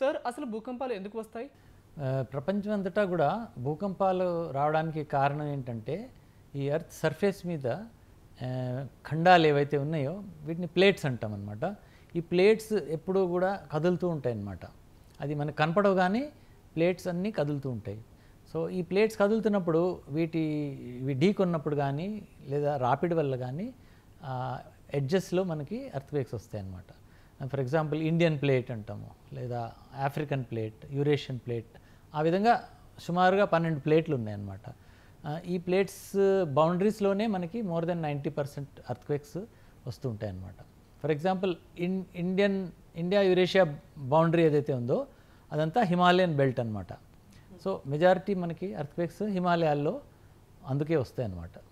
sir అసలు భూకంపాలు ఎందుకు వస్తాయి ప్రపంచం అంతటా కూడా భూకంపాలు రావడానికి కారణం ఏంటంటే ఈ ఎర్త్ సర్ఫేస్ మీద ఖండాలు ఏవైతే ఉన్నాయో వీటిని ప్లేట్స్ అంటాం అనమాట ఈ ప్లేట్స్ ఎప్పుడూ కూడా కదులుతూ ఉంటాయి అన్నమాట అది మనకు కనపడవు కానీ ప్లేట్స్ అన్నీ కదులుతూ ఉంటాయి సో ఈ ప్లేట్స్ కదులుతున్నప్పుడు వీటి ఇవి ఢీకొన్నప్పుడు కానీ లేదా రాపిడ్ వల్ల కానీ ఎడ్జెస్లో మనకి అర్త్క్వేక్స్ వస్తాయి అన్నమాట ఫర్ ఎగ్జాంపుల్ ఇండియన్ ప్లేట్ అంటాము లేదా ఆఫ్రికన్ ప్లేట్ యూరేషియన్ ప్లేట్ ఆ విధంగా సుమారుగా పన్నెండు ప్లేట్లు ఉన్నాయన్నమాట ఈ ప్లేట్స్ బౌండరీస్లోనే uh, మనకి more than ninety percent earthquakes వస్తూ ఉంటాయి అన్నమాట for example in Indian India Eurasia boundary ఏదైతే ఉందో అదంతా హిమాలయన్ బెల్ట్ అనమాట సో మెజారిటీ మనకి అర్త్క్వేక్స్ హిమాలయాల్లో అందుకే వస్తాయి అన్నమాట